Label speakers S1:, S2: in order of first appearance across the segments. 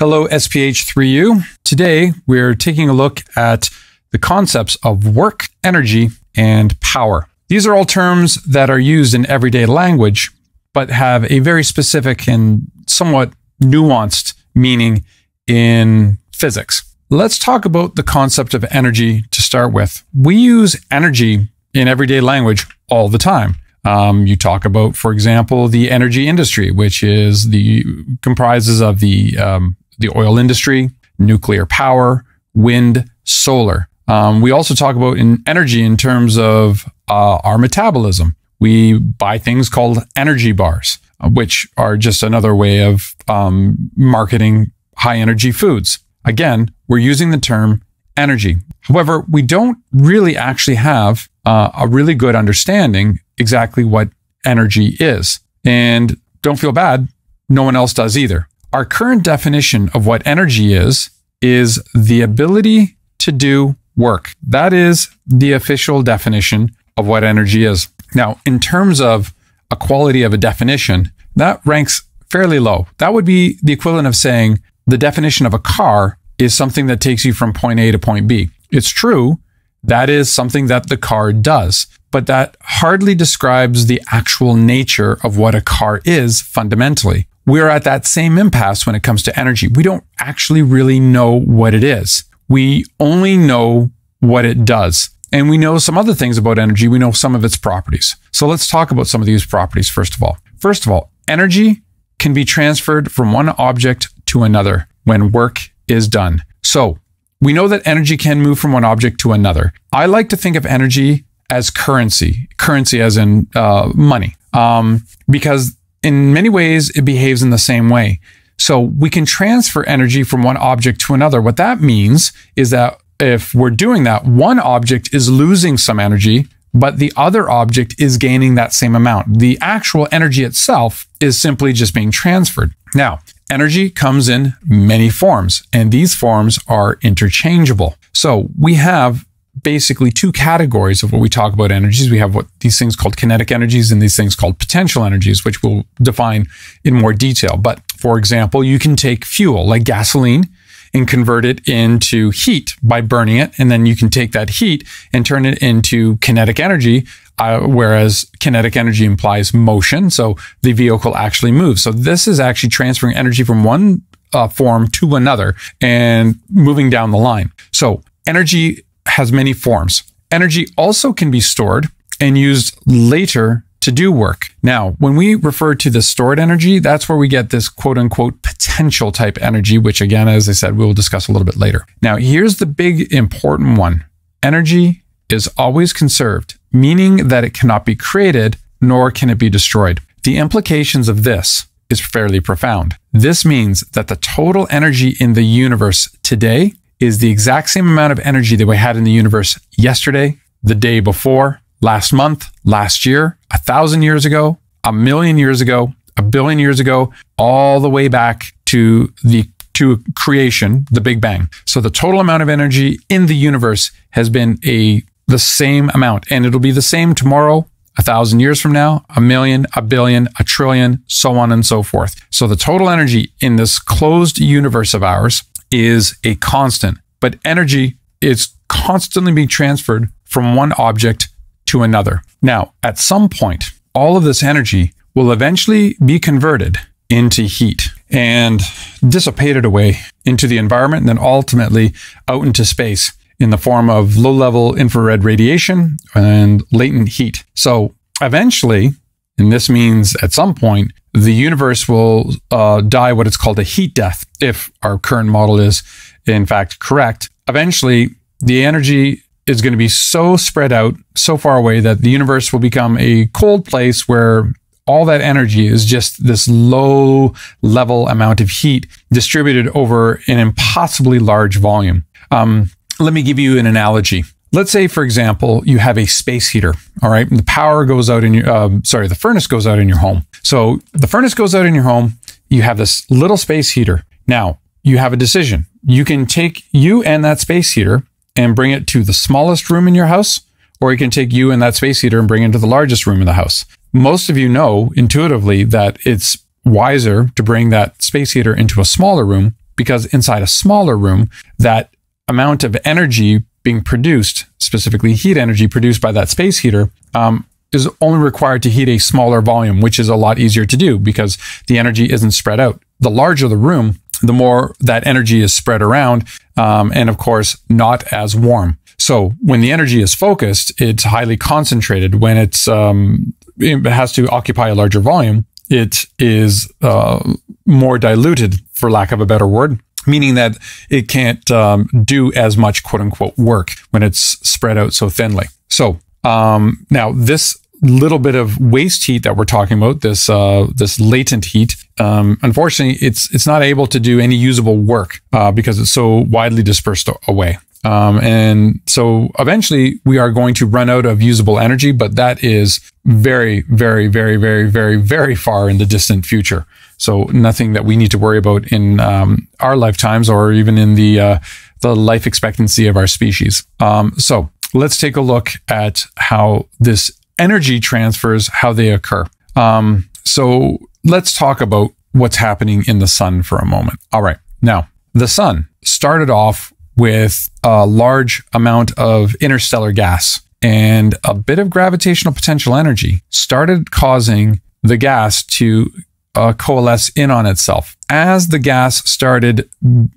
S1: Hello, SPH3U. Today, we're taking a look at the concepts of work, energy, and power. These are all terms that are used in everyday language, but have a very specific and somewhat nuanced meaning in physics. Let's talk about the concept of energy to start with. We use energy in everyday language all the time. Um, you talk about, for example, the energy industry, which is the comprises of the um, the oil industry, nuclear power, wind, solar. Um, we also talk about in energy in terms of uh, our metabolism. We buy things called energy bars, uh, which are just another way of um, marketing high energy foods. Again, we're using the term energy. However, we don't really actually have uh, a really good understanding exactly what energy is. And don't feel bad, no one else does either. Our current definition of what energy is, is the ability to do work. That is the official definition of what energy is. Now, in terms of a quality of a definition, that ranks fairly low. That would be the equivalent of saying the definition of a car is something that takes you from point A to point B. It's true that is something that the car does, but that hardly describes the actual nature of what a car is fundamentally. We're at that same impasse when it comes to energy. We don't actually really know what it is. We only know what it does. And we know some other things about energy. We know some of its properties. So let's talk about some of these properties first of all. First of all, energy can be transferred from one object to another when work is done. So we know that energy can move from one object to another. I like to think of energy as currency, currency as in uh, money, um, because in many ways it behaves in the same way. So we can transfer energy from one object to another. What that means is that if we're doing that, one object is losing some energy, but the other object is gaining that same amount. The actual energy itself is simply just being transferred. Now, Energy comes in many forms, and these forms are interchangeable. So we have basically two categories of what we talk about energies. We have what these things called kinetic energies and these things called potential energies, which we'll define in more detail. But for example, you can take fuel like gasoline and convert it into heat by burning it. And then you can take that heat and turn it into kinetic energy whereas kinetic energy implies motion. So the vehicle actually moves. So this is actually transferring energy from one uh, form to another and moving down the line. So energy has many forms. Energy also can be stored and used later to do work. Now, when we refer to the stored energy, that's where we get this quote unquote potential type energy, which again, as I said, we will discuss a little bit later. Now, here's the big important one. Energy is always conserved, meaning that it cannot be created nor can it be destroyed. The implications of this is fairly profound. This means that the total energy in the universe today is the exact same amount of energy that we had in the universe yesterday, the day before, last month, last year, a thousand years ago, a million years ago, a billion years ago, all the way back to the to creation, the Big Bang. So the total amount of energy in the universe has been a the same amount and it'll be the same tomorrow, a thousand years from now, a million, a billion, a trillion, so on and so forth. So the total energy in this closed universe of ours is a constant, but energy is constantly being transferred from one object to another. Now, at some point, all of this energy will eventually be converted into heat and dissipated away into the environment and then ultimately out into space in the form of low level infrared radiation and latent heat. So eventually, and this means at some point, the universe will uh, die what it's called a heat death, if our current model is in fact correct. Eventually, the energy is going to be so spread out, so far away that the universe will become a cold place where all that energy is just this low level amount of heat distributed over an impossibly large volume. Um, let me give you an analogy. Let's say, for example, you have a space heater. All right, and the power goes out in your uh, sorry, the furnace goes out in your home. So the furnace goes out in your home. You have this little space heater. Now you have a decision. You can take you and that space heater and bring it to the smallest room in your house, or you can take you and that space heater and bring it to the largest room in the house. Most of you know intuitively that it's wiser to bring that space heater into a smaller room because inside a smaller room, that amount of energy being produced, specifically heat energy produced by that space heater, um, is only required to heat a smaller volume, which is a lot easier to do because the energy isn't spread out. The larger the room, the more that energy is spread around, um, and of course, not as warm. So when the energy is focused, it's highly concentrated. When it's um, it has to occupy a larger volume, it is uh, more diluted, for lack of a better word meaning that it can't um, do as much quote unquote work when it's spread out so thinly. So um, now this little bit of waste heat that we're talking about, this uh, this latent heat, um, unfortunately, it's it's not able to do any usable work uh, because it's so widely dispersed away. Um, and so eventually we are going to run out of usable energy, but that is very, very, very, very, very, very far in the distant future. So nothing that we need to worry about in um, our lifetimes or even in the uh, the life expectancy of our species. Um, so let's take a look at how this energy transfers, how they occur. Um, so let's talk about what's happening in the sun for a moment. All right, now the sun started off with a large amount of interstellar gas and a bit of gravitational potential energy started causing the gas to uh, coalesce in on itself. As the gas started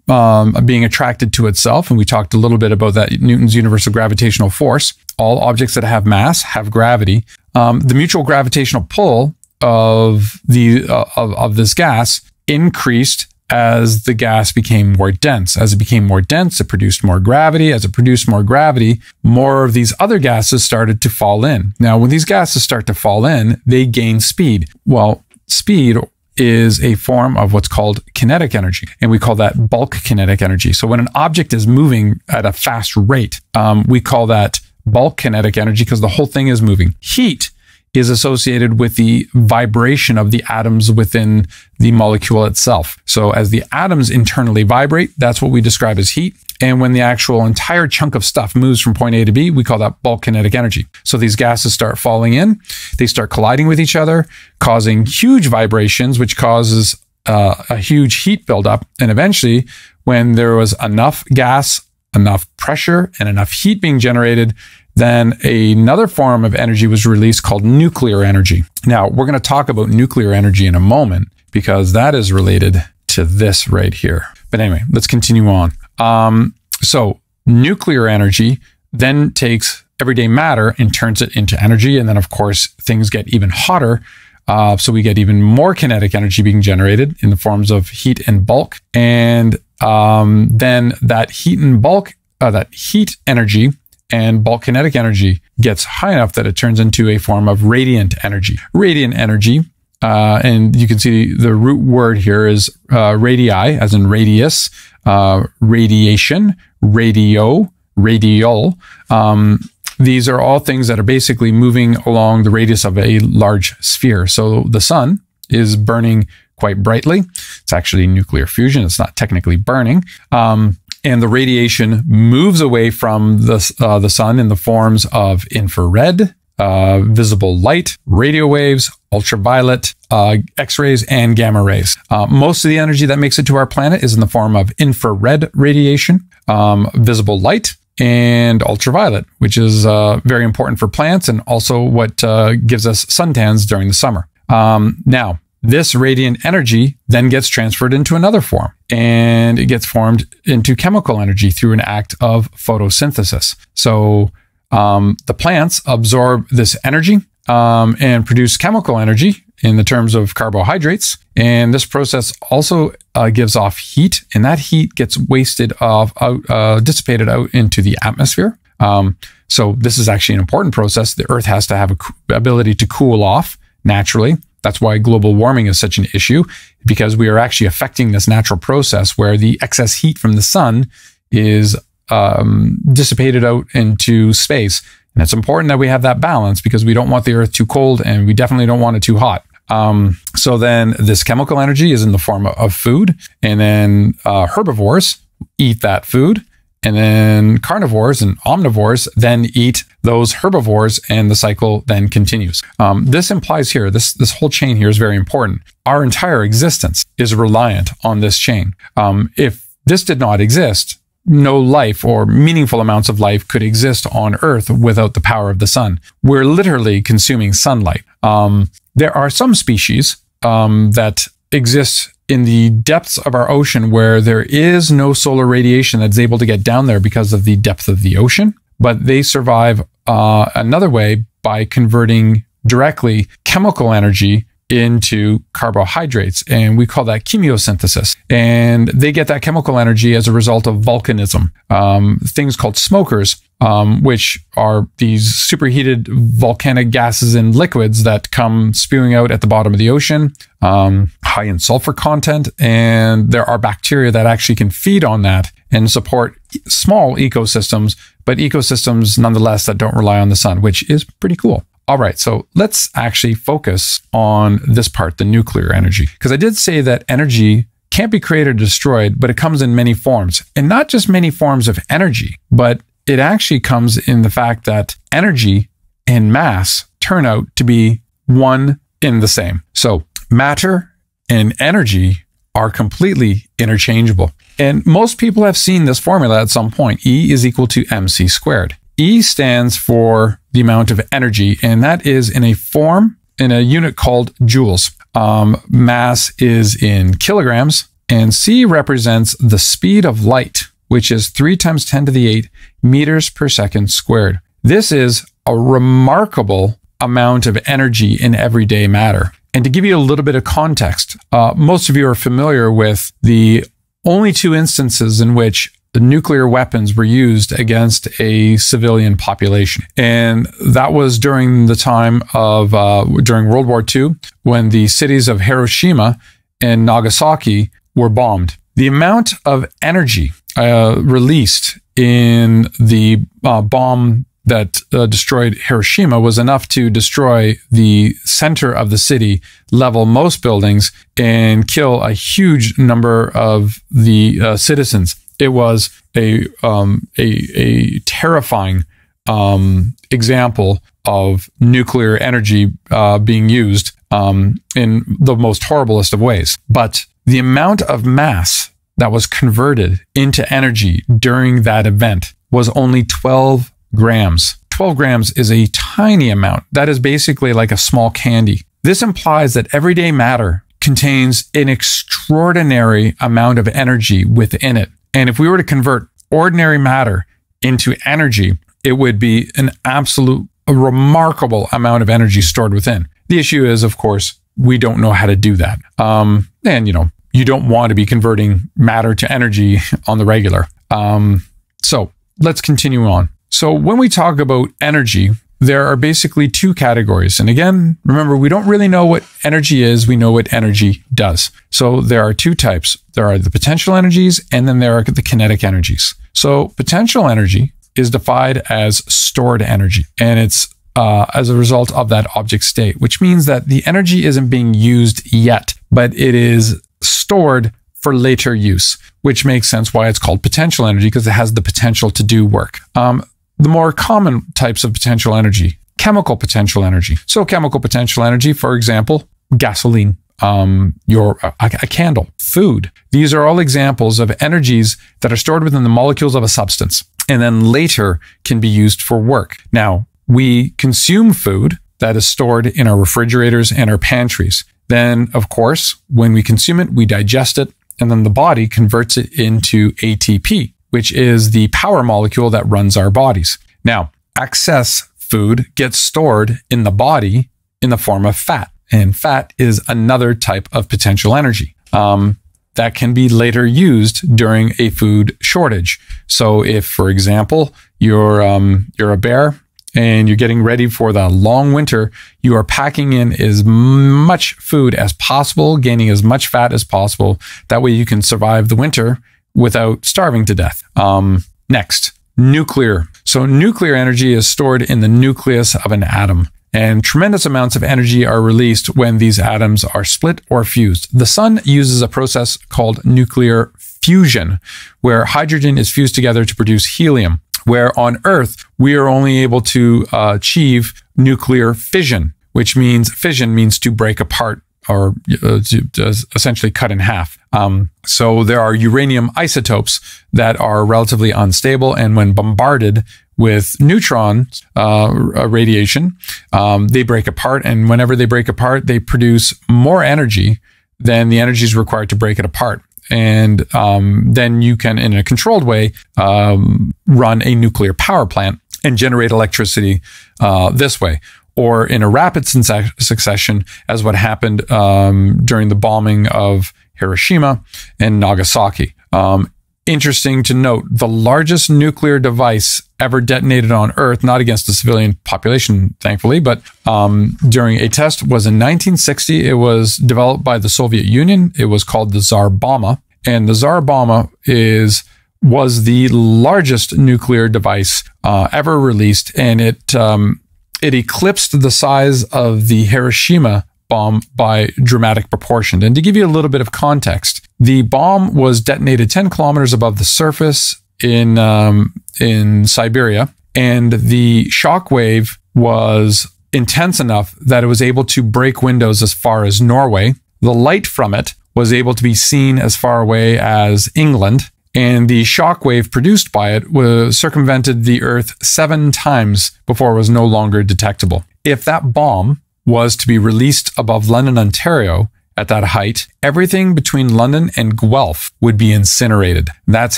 S1: um, being attracted to itself, and we talked a little bit about that Newton's universal gravitational force, all objects that have mass have gravity. Um, the mutual gravitational pull of the uh, of, of this gas increased as the gas became more dense. As it became more dense, it produced more gravity. As it produced more gravity, more of these other gases started to fall in. Now, when these gases start to fall in, they gain speed. Well, speed is a form of what's called kinetic energy, and we call that bulk kinetic energy. So when an object is moving at a fast rate, um, we call that bulk kinetic energy because the whole thing is moving. Heat is associated with the vibration of the atoms within the molecule itself. So as the atoms internally vibrate, that's what we describe as heat. And when the actual entire chunk of stuff moves from point A to B, we call that bulk kinetic energy. So these gases start falling in, they start colliding with each other, causing huge vibrations, which causes uh, a huge heat buildup. And eventually, when there was enough gas, enough pressure, and enough heat being generated, then another form of energy was released called nuclear energy. Now, we're going to talk about nuclear energy in a moment because that is related to this right here. But anyway, let's continue on. Um, so, nuclear energy then takes everyday matter and turns it into energy. And then, of course, things get even hotter. Uh, so, we get even more kinetic energy being generated in the forms of heat and bulk. And um, then that heat and bulk, uh, that heat energy and bulk kinetic energy gets high enough that it turns into a form of radiant energy. Radiant energy, uh, and you can see the root word here is uh, radii, as in radius, uh, radiation, radio, radial. Um, these are all things that are basically moving along the radius of a large sphere. So the sun is burning quite brightly. It's actually nuclear fusion. It's not technically burning. Um, and the radiation moves away from the, uh, the sun in the forms of infrared, uh, visible light, radio waves, ultraviolet, uh, X rays, and gamma rays. Uh, most of the energy that makes it to our planet is in the form of infrared radiation, um, visible light, and ultraviolet, which is uh, very important for plants and also what uh, gives us suntans during the summer. Um, now, this radiant energy then gets transferred into another form and it gets formed into chemical energy through an act of photosynthesis. So um, the plants absorb this energy um, and produce chemical energy in the terms of carbohydrates. And this process also uh, gives off heat, and that heat gets wasted off, out, uh, dissipated out into the atmosphere. Um, so this is actually an important process. The Earth has to have a ability to cool off naturally that's why global warming is such an issue, because we are actually affecting this natural process where the excess heat from the sun is um, dissipated out into space. And it's important that we have that balance because we don't want the earth too cold and we definitely don't want it too hot. Um, so then this chemical energy is in the form of food, and then uh, herbivores eat that food and then carnivores and omnivores then eat those herbivores, and the cycle then continues. Um, this implies here, this this whole chain here is very important. Our entire existence is reliant on this chain. Um, if this did not exist, no life or meaningful amounts of life could exist on Earth without the power of the sun. We're literally consuming sunlight. Um, there are some species um, that exist in the depths of our ocean where there is no solar radiation that's able to get down there because of the depth of the ocean, but they survive uh, another way by converting directly chemical energy into carbohydrates. And we call that chemosynthesis. And they get that chemical energy as a result of volcanism. Um, things called smokers, um, which are these superheated volcanic gases and liquids that come spewing out at the bottom of the ocean um, high in sulfur content, and there are bacteria that actually can feed on that and support small ecosystems, but ecosystems nonetheless that don't rely on the sun, which is pretty cool. All right, so let's actually focus on this part, the nuclear energy, because I did say that energy can't be created or destroyed, but it comes in many forms, and not just many forms of energy, but it actually comes in the fact that energy and mass turn out to be one in the same. So matter and energy are completely interchangeable. And most people have seen this formula at some point. E is equal to mc squared. E stands for the amount of energy, and that is in a form in a unit called joules. Um, mass is in kilograms, and c represents the speed of light, which is 3 times 10 to the 8 meters per second squared. This is a remarkable amount of energy in everyday matter. And to give you a little bit of context, uh, most of you are familiar with the only two instances in which nuclear weapons were used against a civilian population. And that was during the time of, uh, during World War II, when the cities of Hiroshima and Nagasaki were bombed. The amount of energy uh, released in the uh, bomb that uh, destroyed Hiroshima was enough to destroy the center of the city, level most buildings, and kill a huge number of the uh, citizens. It was a um, a, a, terrifying um, example of nuclear energy uh, being used um, in the most horriblest of ways. But the amount of mass that was converted into energy during that event was only 12 grams. 12 grams is a tiny amount. That is basically like a small candy. This implies that everyday matter contains an extraordinary amount of energy within it. And if we were to convert ordinary matter into energy, it would be an absolute remarkable amount of energy stored within. The issue is, of course, we don't know how to do that. Um, and, you know, you don't want to be converting matter to energy on the regular. Um, so let's continue on. So when we talk about energy, there are basically two categories. And again, remember, we don't really know what energy is. We know what energy does. So there are two types. There are the potential energies and then there are the kinetic energies. So potential energy is defined as stored energy and it's uh, as a result of that object state, which means that the energy isn't being used yet, but it is stored for later use, which makes sense why it's called potential energy because it has the potential to do work. Um, the more common types of potential energy, chemical potential energy. So, chemical potential energy, for example, gasoline, um, your a, a candle, food. These are all examples of energies that are stored within the molecules of a substance, and then later can be used for work. Now, we consume food that is stored in our refrigerators and our pantries. Then, of course, when we consume it, we digest it, and then the body converts it into ATP which is the power molecule that runs our bodies. Now, excess food gets stored in the body in the form of fat, and fat is another type of potential energy. Um, that can be later used during a food shortage. So, if, for example, you're um, you're a bear and you're getting ready for the long winter, you are packing in as much food as possible, gaining as much fat as possible. That way, you can survive the winter without starving to death. Um, next, nuclear. So, nuclear energy is stored in the nucleus of an atom. And tremendous amounts of energy are released when these atoms are split or fused. The sun uses a process called nuclear fusion, where hydrogen is fused together to produce helium. Where on Earth, we are only able to uh, achieve nuclear fission, which means fission means to break apart are uh, uh, essentially cut in half. Um, so there are uranium isotopes that are relatively unstable, and when bombarded with neutron uh, radiation, um, they break apart. And whenever they break apart, they produce more energy than the energy is required to break it apart. And um, then you can, in a controlled way, um, run a nuclear power plant and generate electricity uh, this way or in a rapid succession, as what happened um, during the bombing of Hiroshima and Nagasaki. Um, interesting to note the largest nuclear device ever detonated on Earth, not against the civilian population, thankfully, but um, during a test was in 1960. It was developed by the Soviet Union. It was called the Tsar Bomba. And the Tsar Bomba is was the largest nuclear device uh, ever released, and it um, it eclipsed the size of the Hiroshima bomb by dramatic proportion. And to give you a little bit of context, the bomb was detonated 10 kilometers above the surface in um, in Siberia, and the shock wave was intense enough that it was able to break windows as far as Norway. The light from it was able to be seen as far away as England, and the shock wave produced by it was circumvented the Earth seven times before it was no longer detectable. If that bomb was to be released above London, Ontario, at that height, everything between London and Guelph would be incinerated. That's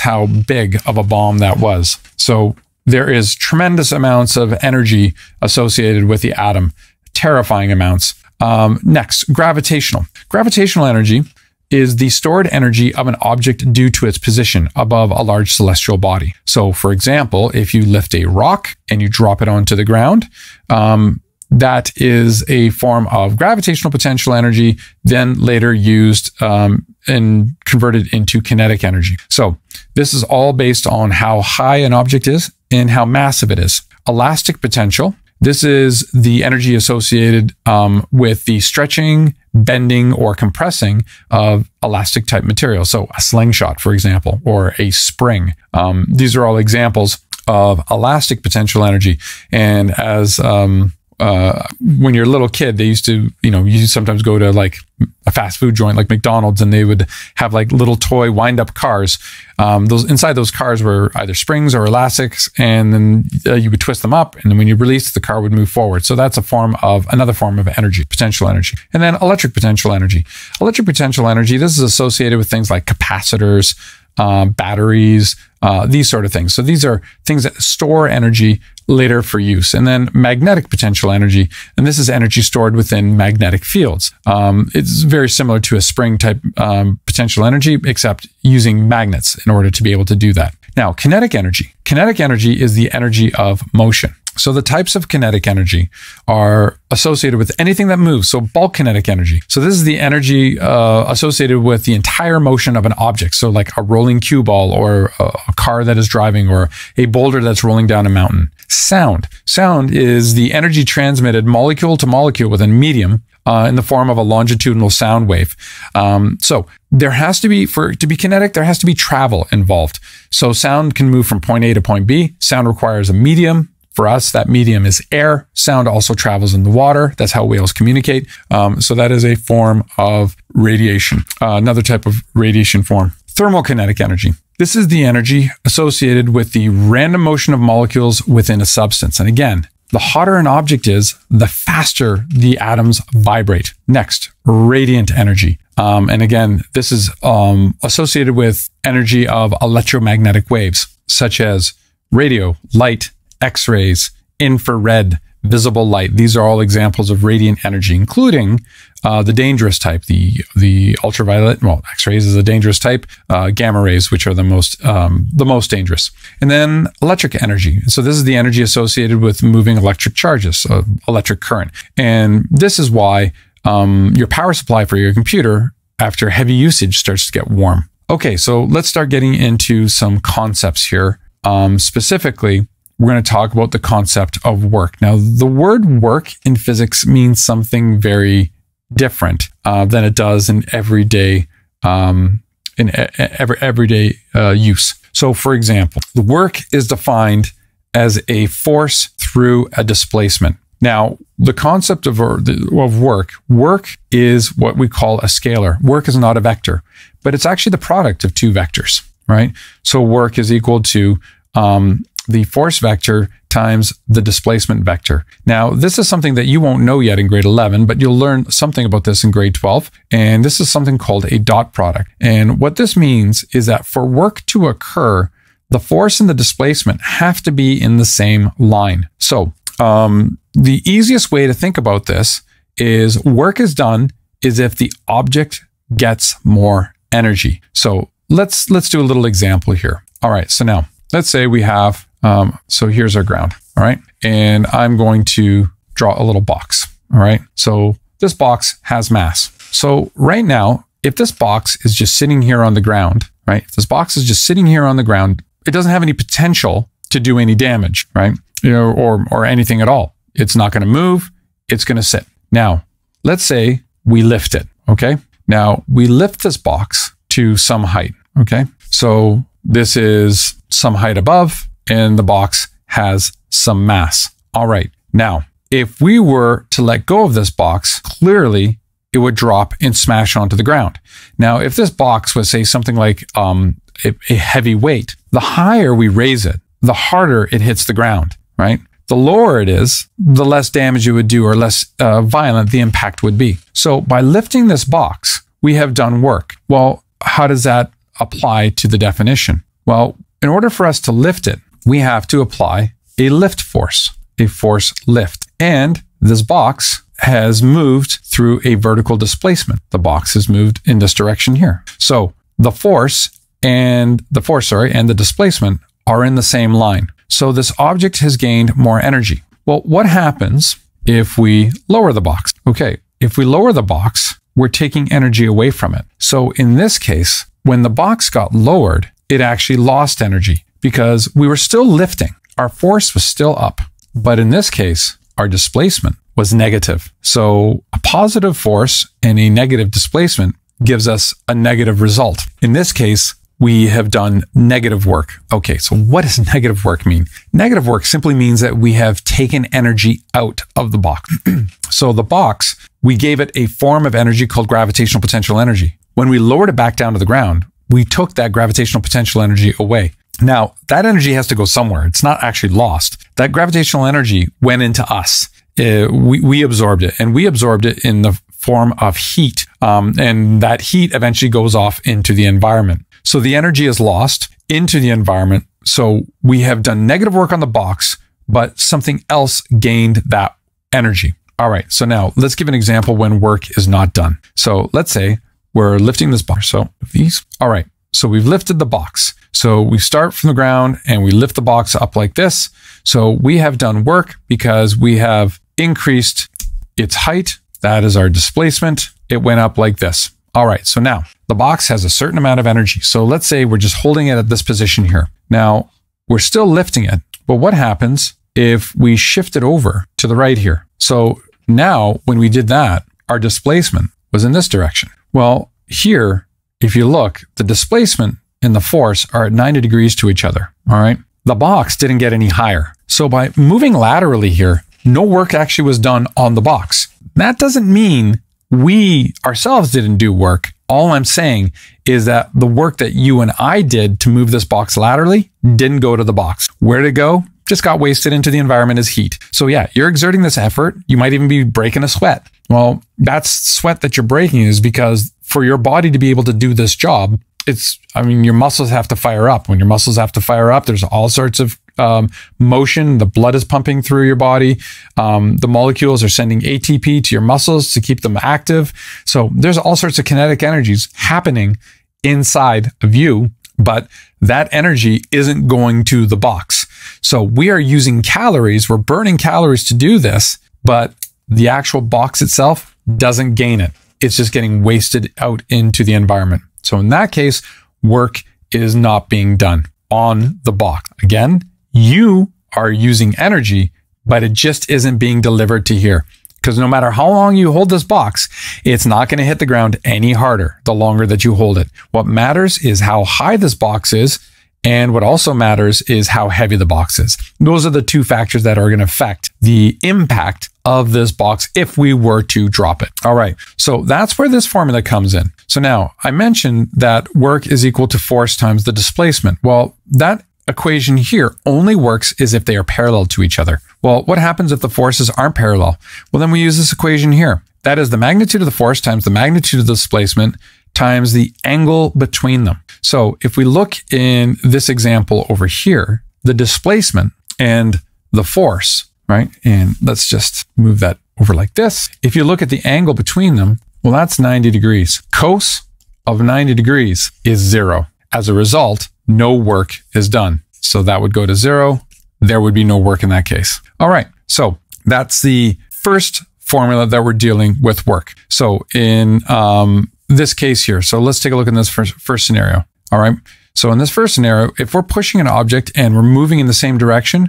S1: how big of a bomb that was. So there is tremendous amounts of energy associated with the atom, terrifying amounts. Um, next, gravitational. Gravitational energy is the stored energy of an object due to its position above a large celestial body. So, for example, if you lift a rock and you drop it onto the ground, um, that is a form of gravitational potential energy, then later used um, and converted into kinetic energy. So, this is all based on how high an object is and how massive it is. Elastic potential. This is the energy associated um, with the stretching bending or compressing of elastic type material. So a slingshot, for example, or a spring. Um, these are all examples of elastic potential energy. And as um, uh, when you're a little kid, they used to, you know, you sometimes go to like a fast food joint like McDonald's and they would have like little toy wind up cars. Um, those inside those cars were either springs or elastics, and then uh, you would twist them up. And then when you release, the car would move forward. So that's a form of another form of energy, potential energy. And then electric potential energy. Electric potential energy, this is associated with things like capacitors, um, batteries, uh, these sort of things. So these are things that store energy later for use. And then magnetic potential energy, and this is energy stored within magnetic fields. Um, it's very similar to a spring type um, potential energy, except using magnets in order to be able to do that. Now, kinetic energy. Kinetic energy is the energy of motion. So the types of kinetic energy are associated with anything that moves. So bulk kinetic energy. So this is the energy uh, associated with the entire motion of an object. So like a rolling cue ball or a, a car that is driving or a boulder that's rolling down a mountain sound. Sound is the energy transmitted molecule to molecule within a medium uh, in the form of a longitudinal sound wave. Um, so there has to be, for to be kinetic, there has to be travel involved. So sound can move from point A to point B. Sound requires a medium, for us, that medium is air. Sound also travels in the water. That's how whales communicate. Um, so that is a form of radiation, uh, another type of radiation form. Thermal kinetic energy. This is the energy associated with the random motion of molecules within a substance. And again, the hotter an object is, the faster the atoms vibrate. Next, radiant energy. Um, and again, this is um, associated with energy of electromagnetic waves, such as radio, light, X rays, infrared, visible light. These are all examples of radiant energy, including uh, the dangerous type, the the ultraviolet. Well, X-rays is a dangerous type. Uh, gamma rays, which are the most um, the most dangerous, and then electric energy. So this is the energy associated with moving electric charges, uh, electric current, and this is why um, your power supply for your computer after heavy usage starts to get warm. Okay, so let's start getting into some concepts here. Um, specifically, we're going to talk about the concept of work. Now, the word work in physics means something very different uh, than it does in everyday um, in every, everyday uh, use. So, for example, the work is defined as a force through a displacement. Now, the concept of, of work, work is what we call a scalar. Work is not a vector, but it's actually the product of two vectors, right? So work is equal to um, the force vector times the displacement vector. Now, this is something that you won't know yet in grade 11, but you'll learn something about this in grade 12. And this is something called a dot product. And what this means is that for work to occur, the force and the displacement have to be in the same line. So, um, the easiest way to think about this is work is done is if the object gets more energy. So let's let's do a little example here. All right, so now let's say we have um, so here's our ground. All right. And I'm going to draw a little box. All right. So this box has mass. So right now, if this box is just sitting here on the ground, right? If this box is just sitting here on the ground, it doesn't have any potential to do any damage, right? You know, or, or anything at all. It's not going to move. It's going to sit. Now, let's say we lift it. Okay. Now we lift this box to some height. Okay. So this is some height above and the box has some mass. All right. Now, if we were to let go of this box, clearly it would drop and smash onto the ground. Now, if this box was, say, something like um, a, a heavy weight, the higher we raise it, the harder it hits the ground, right? The lower it is, the less damage it would do or less uh, violent the impact would be. So by lifting this box, we have done work. Well, how does that apply to the definition? Well, in order for us to lift it, we have to apply a lift force, a force lift. And this box has moved through a vertical displacement. The box has moved in this direction here. So the force and the force, sorry, and the displacement are in the same line. So this object has gained more energy. Well, what happens if we lower the box? Okay, if we lower the box, we're taking energy away from it. So in this case, when the box got lowered, it actually lost energy because we were still lifting. Our force was still up. But in this case, our displacement was negative. So a positive force and a negative displacement gives us a negative result. In this case, we have done negative work. Okay, so what does negative work mean? Negative work simply means that we have taken energy out of the box. so the box, we gave it a form of energy called gravitational potential energy. When we lowered it back down to the ground, we took that gravitational potential energy away. Now, that energy has to go somewhere. It's not actually lost. That gravitational energy went into us. Uh, we, we absorbed it and we absorbed it in the form of heat. Um, and that heat eventually goes off into the environment. So the energy is lost into the environment. So we have done negative work on the box, but something else gained that energy. All right. So now let's give an example when work is not done. So let's say we're lifting this bar. So these, all right. So we've lifted the box. So we start from the ground and we lift the box up like this. So we have done work because we have increased its height. That is our displacement. It went up like this. All right. So now the box has a certain amount of energy. So let's say we're just holding it at this position here. Now we're still lifting it, but what happens if we shift it over to the right here? So now when we did that, our displacement was in this direction. Well, here if you look, the displacement and the force are at 90 degrees to each other. All right. The box didn't get any higher. So by moving laterally here, no work actually was done on the box. That doesn't mean we ourselves didn't do work. All I'm saying is that the work that you and I did to move this box laterally didn't go to the box. Where it go? Just got wasted into the environment as heat. So yeah, you're exerting this effort. You might even be breaking a sweat. Well, that's sweat that you're breaking is because for your body to be able to do this job, it's, I mean, your muscles have to fire up. When your muscles have to fire up, there's all sorts of um, motion. The blood is pumping through your body. Um, the molecules are sending ATP to your muscles to keep them active. So there's all sorts of kinetic energies happening inside of you, but that energy isn't going to the box. So we are using calories. We're burning calories to do this, but the actual box itself doesn't gain it. It's just getting wasted out into the environment. So in that case, work is not being done on the box. Again, you are using energy, but it just isn't being delivered to here. Because no matter how long you hold this box, it's not going to hit the ground any harder the longer that you hold it. What matters is how high this box is. And what also matters is how heavy the box is. Those are the two factors that are going to affect the impact of this box if we were to drop it. All right. So that's where this formula comes in. So now I mentioned that work is equal to force times the displacement. Well, that equation here only works is if they are parallel to each other. Well, what happens if the forces aren't parallel? Well, then we use this equation here. That is the magnitude of the force times the magnitude of the displacement times the angle between them. So if we look in this example over here, the displacement and the force right? And let's just move that over like this. If you look at the angle between them, well, that's 90 degrees. Cos of 90 degrees is zero. As a result, no work is done. So that would go to zero. There would be no work in that case. All right. So that's the first formula that we're dealing with work. So in um, this case here, so let's take a look in this first, first scenario. All right. So in this first scenario, if we're pushing an object and we're moving in the same direction,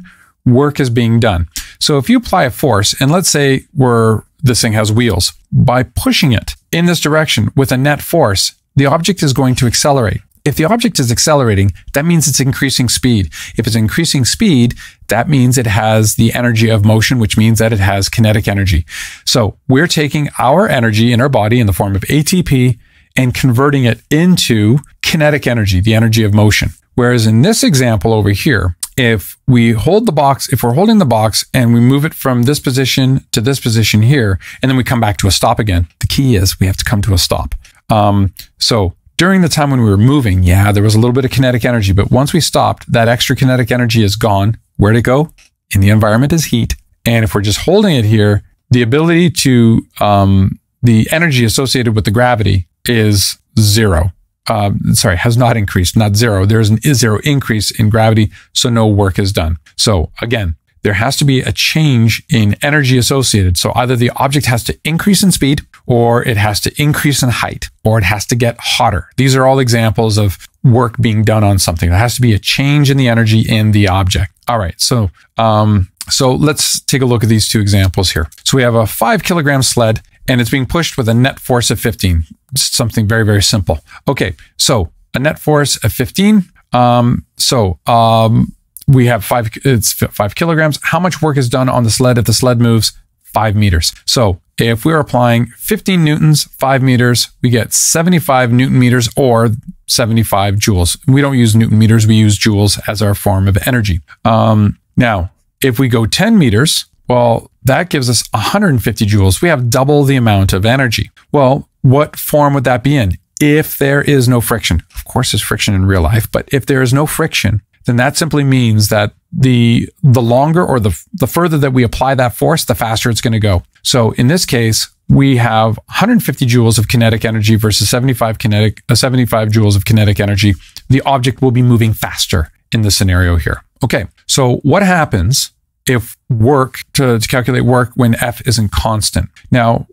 S1: work is being done. So if you apply a force, and let's say we're, this thing has wheels, by pushing it in this direction with a net force, the object is going to accelerate. If the object is accelerating, that means it's increasing speed. If it's increasing speed, that means it has the energy of motion, which means that it has kinetic energy. So we're taking our energy in our body in the form of ATP and converting it into kinetic energy, the energy of motion. Whereas in this example over here, if we hold the box, if we're holding the box and we move it from this position to this position here, and then we come back to a stop again, the key is we have to come to a stop. Um, so during the time when we were moving, yeah, there was a little bit of kinetic energy, but once we stopped, that extra kinetic energy is gone. Where'd it go? In the environment is heat. And if we're just holding it here, the ability to, um, the energy associated with the gravity is zero uh, sorry, has not increased, not zero. There is an is zero increase in gravity, so no work is done. So again, there has to be a change in energy associated. So either the object has to increase in speed, or it has to increase in height, or it has to get hotter. These are all examples of work being done on something. There has to be a change in the energy in the object. All right, so um, so let's take a look at these two examples here. So we have a five kilogram sled and it's being pushed with a net force of 15. Something very, very simple. Okay, so a net force of 15. Um, so um, we have five, it's five kilograms. How much work is done on the sled if the sled moves five meters? So if we're applying 15 newtons, five meters, we get 75 newton meters or 75 joules. We don't use newton meters, we use joules as our form of energy. Um, now, if we go 10 meters, well, that gives us 150 joules. We have double the amount of energy. Well, what form would that be in? If there is no friction, of course, there's friction in real life, but if there is no friction, then that simply means that the the longer or the the further that we apply that force, the faster it's going to go. So in this case, we have 150 joules of kinetic energy versus 75 kinetic uh, 75 joules of kinetic energy. The object will be moving faster in the scenario here. Okay, so what happens if work to, to calculate work when f isn't constant. Now,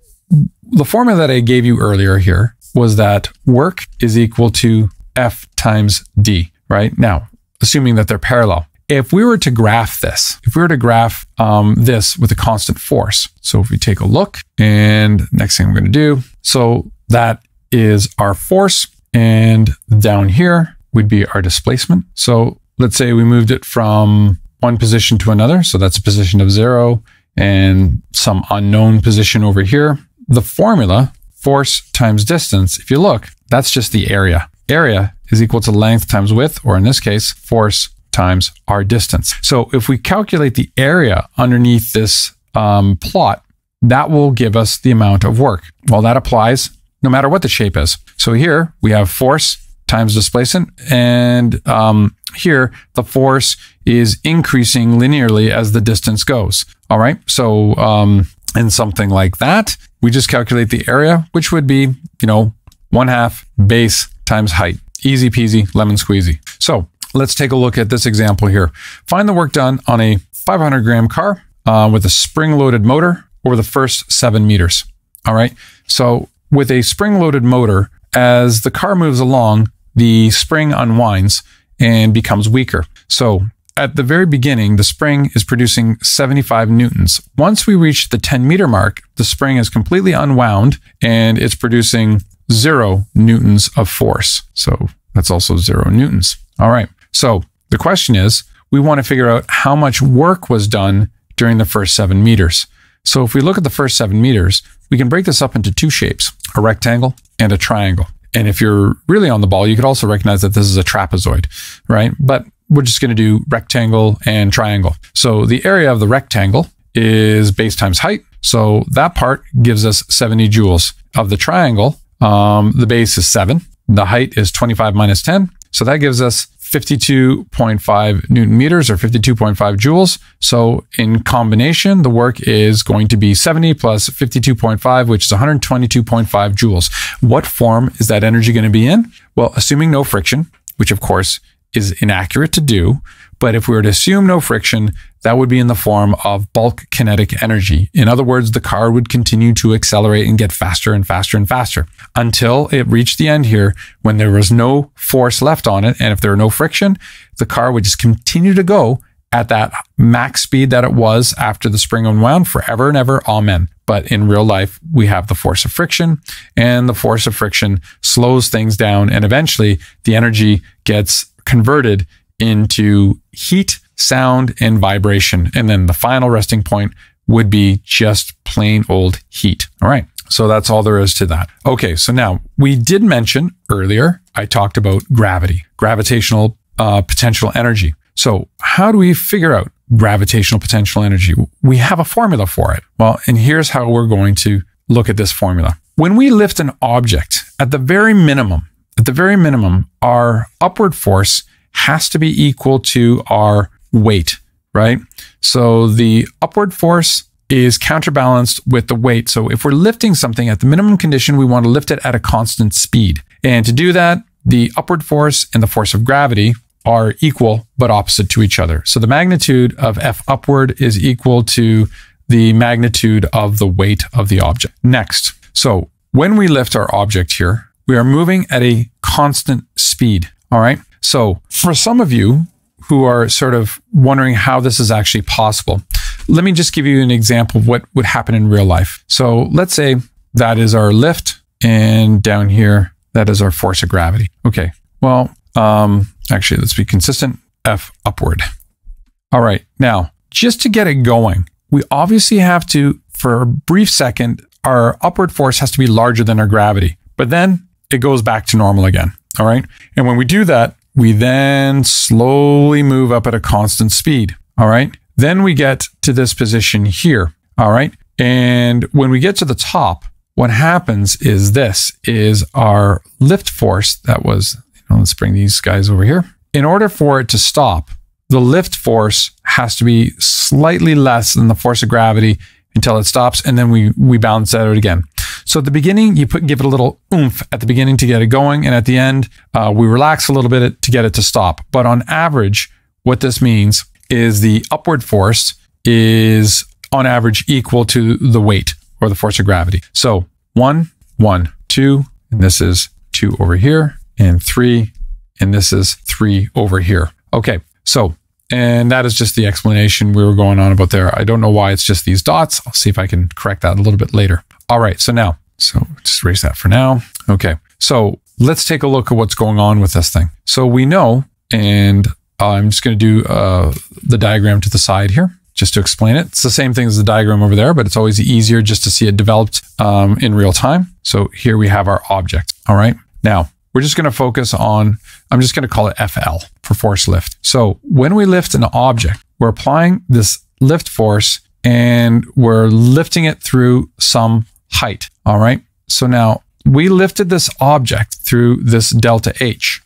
S1: the formula that I gave you earlier here was that work is equal to f times d, right? Now, assuming that they're parallel. If we were to graph this, if we were to graph um, this with a constant force, so if we take a look and next thing I'm going to do, so that is our force and down here would be our displacement. So let's say we moved it from one position to another. So that's a position of zero and some unknown position over here. The formula, force times distance, if you look, that's just the area. Area is equal to length times width, or in this case, force times our distance. So if we calculate the area underneath this um, plot, that will give us the amount of work. Well, that applies no matter what the shape is. So here we have force times displacement. And um, here, the force is increasing linearly as the distance goes. All right. So um, in something like that, we just calculate the area, which would be, you know, one half base times height. Easy peasy, lemon squeezy. So let's take a look at this example here. Find the work done on a 500 gram car uh, with a spring loaded motor over the first seven meters. All right. So with a spring loaded motor, as the car moves along, the spring unwinds and becomes weaker. So at the very beginning, the spring is producing 75 newtons. Once we reach the 10 meter mark, the spring is completely unwound and it's producing zero newtons of force. So that's also zero newtons. All right. So the question is, we want to figure out how much work was done during the first seven meters. So if we look at the first seven meters, we can break this up into two shapes, a rectangle and a triangle. And if you're really on the ball, you could also recognize that this is a trapezoid, right? But we're just going to do rectangle and triangle. So the area of the rectangle is base times height. So that part gives us 70 joules. Of the triangle, um, the base is 7. The height is 25 minus 10. So that gives us 52.5 newton meters or 52.5 joules. So in combination, the work is going to be 70 plus 52.5, which is 122.5 joules. What form is that energy going to be in? Well, assuming no friction, which of course is inaccurate to do, but if we were to assume no friction, that would be in the form of bulk kinetic energy. In other words, the car would continue to accelerate and get faster and faster and faster until it reached the end here when there was no force left on it. And if there were no friction, the car would just continue to go at that max speed that it was after the spring unwound forever and ever. Amen. But in real life, we have the force of friction, and the force of friction slows things down. And eventually, the energy gets converted into heat sound, and vibration. And then the final resting point would be just plain old heat. All right. So that's all there is to that. Okay. So now we did mention earlier, I talked about gravity, gravitational uh, potential energy. So how do we figure out gravitational potential energy? We have a formula for it. Well, and here's how we're going to look at this formula. When we lift an object, at the very minimum, at the very minimum, our upward force has to be equal to our weight, right? So the upward force is counterbalanced with the weight. So if we're lifting something at the minimum condition, we want to lift it at a constant speed. And to do that, the upward force and the force of gravity are equal but opposite to each other. So the magnitude of F upward is equal to the magnitude of the weight of the object. Next. So when we lift our object here, we are moving at a constant speed. All right. So for some of you, who are sort of wondering how this is actually possible. Let me just give you an example of what would happen in real life. So let's say that is our lift and down here, that is our force of gravity. Okay. Well, um, actually, let's be consistent. F upward. All right. Now, just to get it going, we obviously have to, for a brief second, our upward force has to be larger than our gravity, but then it goes back to normal again. All right. And when we do that, we then slowly move up at a constant speed. All right. Then we get to this position here. All right. And when we get to the top, what happens is this is our lift force that was, you know, let's bring these guys over here. In order for it to stop, the lift force has to be slightly less than the force of gravity until it stops, and then we we balance that out again. So at the beginning, you put give it a little oomph at the beginning to get it going, and at the end, uh, we relax a little bit to get it to stop. But on average, what this means is the upward force is on average equal to the weight or the force of gravity. So one, one, two, and this is two over here, and three, and this is three over here. Okay, so and that is just the explanation we were going on about there. I don't know why it's just these dots. I'll see if I can correct that a little bit later. All right, so now, so just erase that for now. Okay, so let's take a look at what's going on with this thing. So we know, and I'm just going to do uh, the diagram to the side here just to explain it. It's the same thing as the diagram over there, but it's always easier just to see it developed um, in real time. So here we have our object. All right, now we're just going to focus on, I'm just going to call it FL for force lift. So when we lift an object, we're applying this lift force and we're lifting it through some height. All right. So now we lifted this object through this delta H.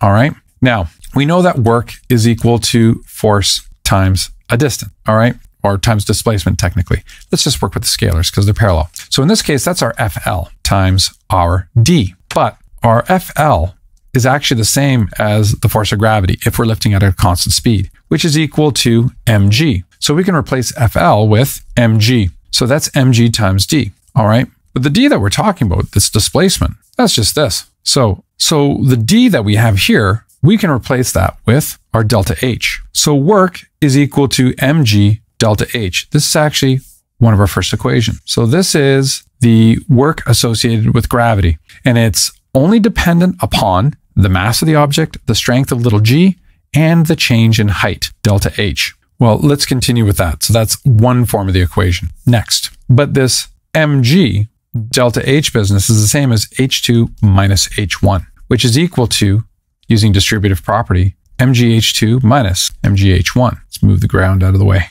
S1: All right. Now we know that work is equal to force times a distance. All right. Or times displacement, technically. Let's just work with the scalars because they're parallel. So in this case, that's our FL times our D. But our FL is actually the same as the force of gravity if we're lifting at a constant speed, which is equal to mg. So we can replace FL with mg. So that's mg times d, all right? But the d that we're talking about, this displacement, that's just this. So, so the d that we have here, we can replace that with our delta h. So work is equal to mg delta h. This is actually one of our first equations. So this is the work associated with gravity, and it's only dependent upon the mass of the object, the strength of little g, and the change in height, delta h. Well, let's continue with that. So that's one form of the equation. Next. But this mg, delta h business, is the same as h2 minus h1, which is equal to, using distributive property, mgh2 minus mgh1. Let's move the ground out of the way.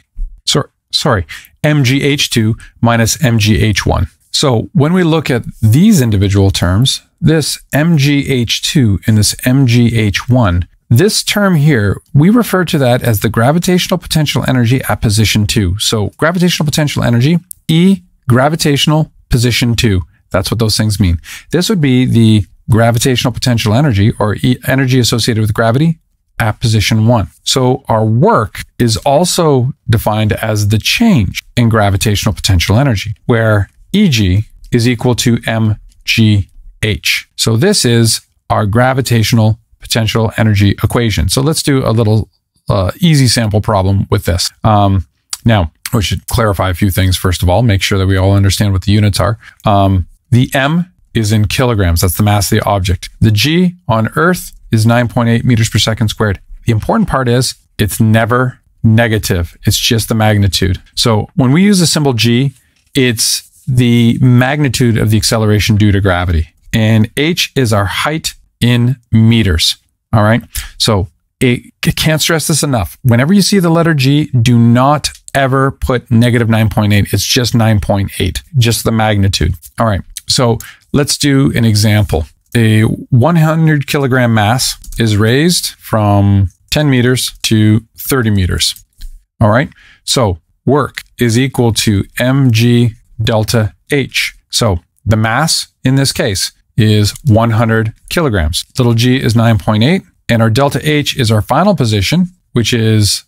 S1: So, sorry, mgh2 minus mgh1. So when we look at these individual terms, this MGH2 and this MGH1, this term here, we refer to that as the gravitational potential energy at position 2. So gravitational potential energy, E, gravitational position 2. That's what those things mean. This would be the gravitational potential energy or e energy associated with gravity at position one. So our work is also defined as the change in gravitational potential energy, where EG is equal to mg H. So this is our gravitational potential energy equation. So let's do a little uh, easy sample problem with this. Um, now, we should clarify a few things. First of all, make sure that we all understand what the units are. Um, the M is in kilograms. That's the mass of the object. The G on Earth is 9.8 meters per second squared. The important part is it's never negative. It's just the magnitude. So when we use the symbol G, it's the magnitude of the acceleration due to gravity and H is our height in meters. All right. So it, it can't stress this enough. Whenever you see the letter G, do not ever put negative 9.8. It's just 9.8, just the magnitude. All right. So let's do an example. A 100 kilogram mass is raised from 10 meters to 30 meters. All right. So work is equal to mg delta h. So the mass in this case is 100 kilograms. Little g is 9.8. And our delta H is our final position, which is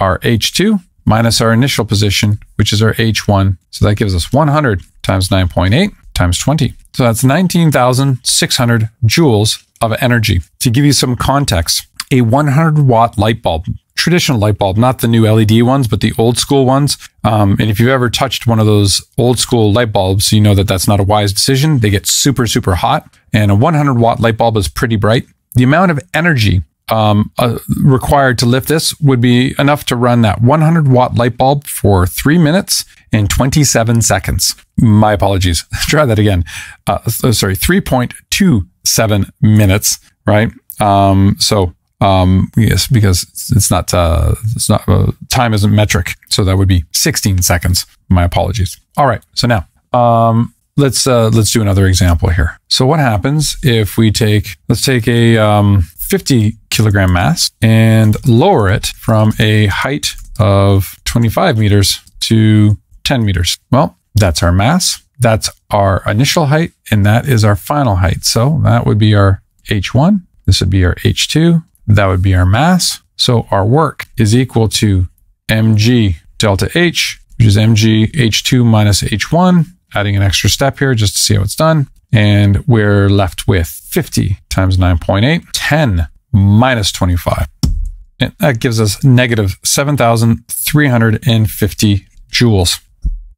S1: our H2 minus our initial position, which is our H1. So that gives us 100 times 9.8 times 20. So that's 19,600 joules of energy. To give you some context, a 100 watt light bulb, traditional light bulb, not the new LED ones, but the old school ones. Um, and if you've ever touched one of those old school light bulbs, you know that that's not a wise decision. They get super, super hot. And a 100 watt light bulb is pretty bright. The amount of energy um, uh, required to lift this would be enough to run that 100 watt light bulb for three minutes and 27 seconds. My apologies. Try that again. Uh, sorry, 3.27 minutes, right? Um, so um, yes, because it's not, uh, it's not, uh, time isn't metric. So that would be 16 seconds. My apologies. All right. So now, um, let's, uh, let's do another example here. So what happens if we take, let's take a, um, 50 kilogram mass and lower it from a height of 25 meters to 10 meters. Well, that's our mass. That's our initial height and that is our final height. So that would be our H1. This would be our H2 that would be our mass. So our work is equal to mg delta h, which is mg h2 minus h1, adding an extra step here just to see how it's done. And we're left with 50 times 9.8, 10 minus 25. And that gives us negative 7,350 joules.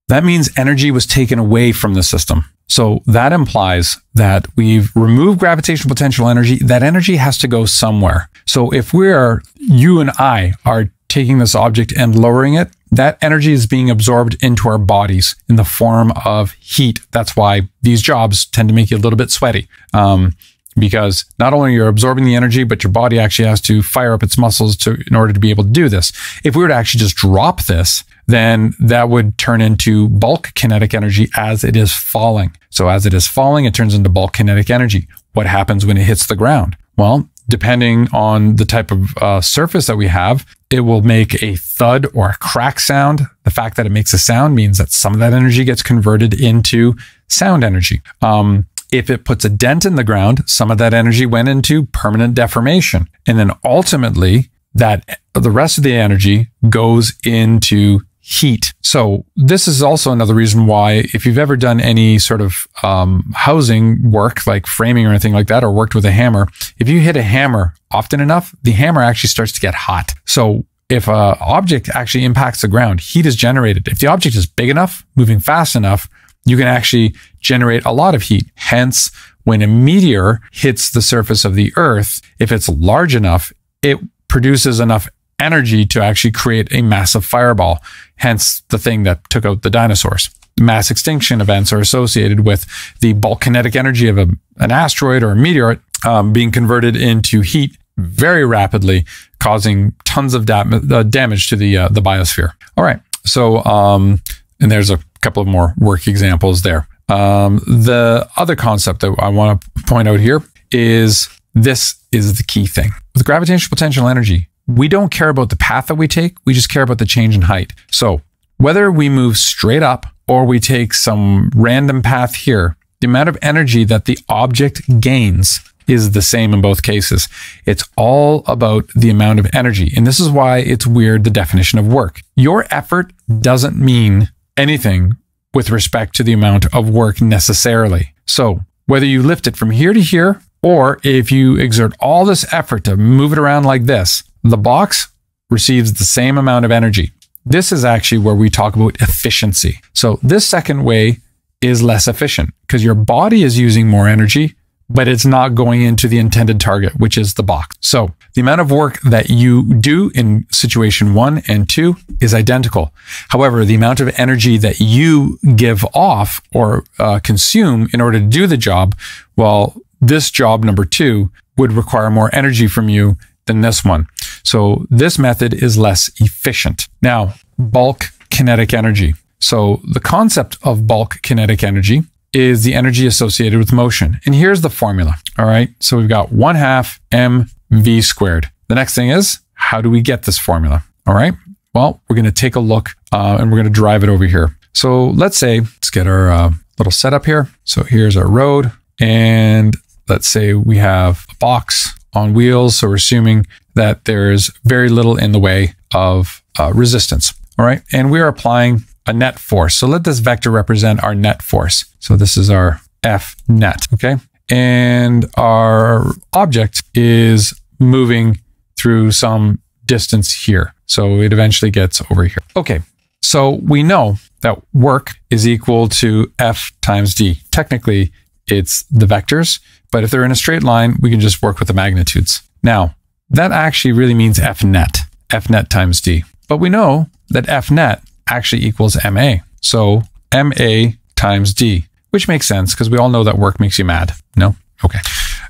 S1: That means energy was taken away from the system. So that implies that we've removed gravitational potential energy. That energy has to go somewhere. So if we are, you and I are taking this object and lowering it, that energy is being absorbed into our bodies in the form of heat. That's why these jobs tend to make you a little bit sweaty. Um, because not only you're absorbing the energy, but your body actually has to fire up its muscles to in order to be able to do this. If we were to actually just drop this then that would turn into bulk kinetic energy as it is falling. So as it is falling, it turns into bulk kinetic energy. What happens when it hits the ground? Well, depending on the type of uh, surface that we have, it will make a thud or a crack sound. The fact that it makes a sound means that some of that energy gets converted into sound energy. Um, if it puts a dent in the ground, some of that energy went into permanent deformation. And then ultimately, that the rest of the energy goes into heat. So this is also another reason why if you've ever done any sort of um, housing work, like framing or anything like that, or worked with a hammer, if you hit a hammer often enough, the hammer actually starts to get hot. So if an object actually impacts the ground, heat is generated. If the object is big enough, moving fast enough, you can actually generate a lot of heat. Hence, when a meteor hits the surface of the earth, if it's large enough, it produces enough energy to actually create a massive fireball, hence the thing that took out the dinosaurs. Mass extinction events are associated with the bulk kinetic energy of a, an asteroid or a meteorite um, being converted into heat very rapidly, causing tons of da uh, damage to the uh, the biosphere. All right, so um, and there's a couple of more work examples there. Um, the other concept that I want to point out here is this is the key thing with gravitational potential energy we don't care about the path that we take. We just care about the change in height. So whether we move straight up or we take some random path here, the amount of energy that the object gains is the same in both cases. It's all about the amount of energy. And this is why it's weird the definition of work. Your effort doesn't mean anything with respect to the amount of work necessarily. So whether you lift it from here to here, or if you exert all this effort to move it around like this, the box receives the same amount of energy. This is actually where we talk about efficiency. So this second way is less efficient because your body is using more energy, but it's not going into the intended target, which is the box. So the amount of work that you do in situation one and two is identical. However, the amount of energy that you give off or uh, consume in order to do the job, well, this job number two would require more energy from you than this one. So this method is less efficient. Now, bulk kinetic energy. So the concept of bulk kinetic energy is the energy associated with motion. And here's the formula. All right. So we've got one half mv squared. The next thing is how do we get this formula? All right. Well, we're going to take a look uh, and we're going to drive it over here. So let's say, let's get our uh, little setup here. So here's our road. And let's say we have a box on wheels. So we're assuming that there's very little in the way of uh, resistance. All right. And we're applying a net force. So let this vector represent our net force. So this is our F net. Okay. And our object is moving through some distance here. So it eventually gets over here. Okay. So we know that work is equal to F times D. Technically, it's the vectors. But if they're in a straight line, we can just work with the magnitudes. Now, that actually really means F net, F net times D. But we know that F net actually equals MA. So MA times D, which makes sense because we all know that work makes you mad. No? Okay.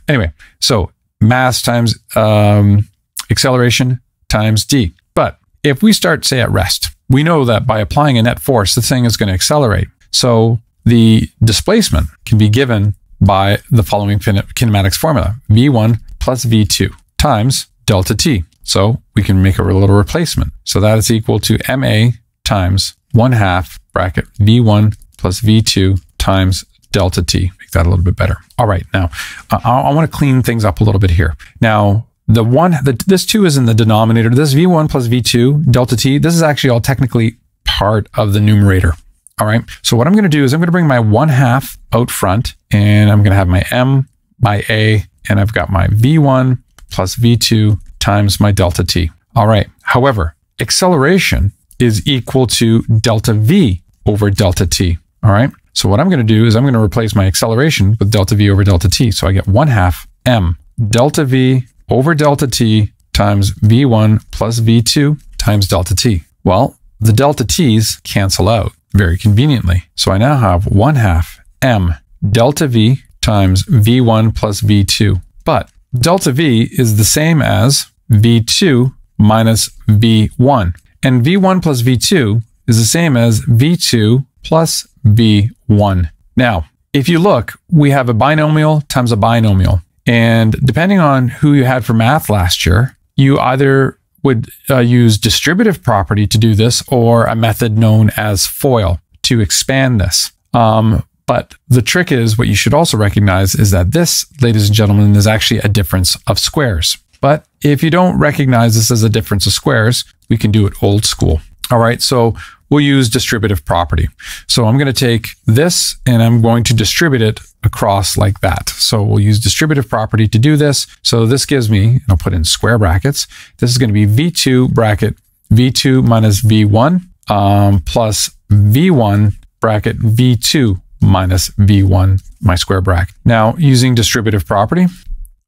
S1: Anyway, so mass times um, acceleration times D. But if we start, say, at rest, we know that by applying a net force, the thing is going to accelerate. So the displacement can be given by the following kinematics formula V1 plus V2 times delta T. So we can make a little replacement. So that is equal to MA times 1 half bracket V1 plus V2 times delta T. Make that a little bit better. All right. Now, I, I want to clean things up a little bit here. Now, the one, the, this two is in the denominator. This V1 plus V2 delta T, this is actually all technically part of the numerator. All right. So what I'm going to do is I'm going to bring my one half out front and I'm going to have my M, my A, and I've got my V1 plus V2 times my delta T. All right. However, acceleration is equal to delta V over delta T. All right. So what I'm going to do is I'm going to replace my acceleration with delta V over delta T. So I get one half M delta V over delta T times V1 plus V2 times delta T. Well, the delta T's cancel out very conveniently. So I now have 1 half m delta v times v1 plus v2. But delta v is the same as v2 minus v1. And v1 plus v2 is the same as v2 plus v1. Now, if you look, we have a binomial times a binomial. And depending on who you had for math last year, you either would uh, use distributive property to do this or a method known as FOIL to expand this. Um, but the trick is what you should also recognize is that this, ladies and gentlemen, is actually a difference of squares. But if you don't recognize this as a difference of squares, we can do it old school. All right. So we'll use distributive property. So I'm going to take this and I'm going to distribute it across like that. So we'll use distributive property to do this. So this gives me, and I'll put in square brackets, this is going to be V2 bracket V2 minus V1 um, plus V1 bracket V2 minus V1, my square bracket. Now using distributive property,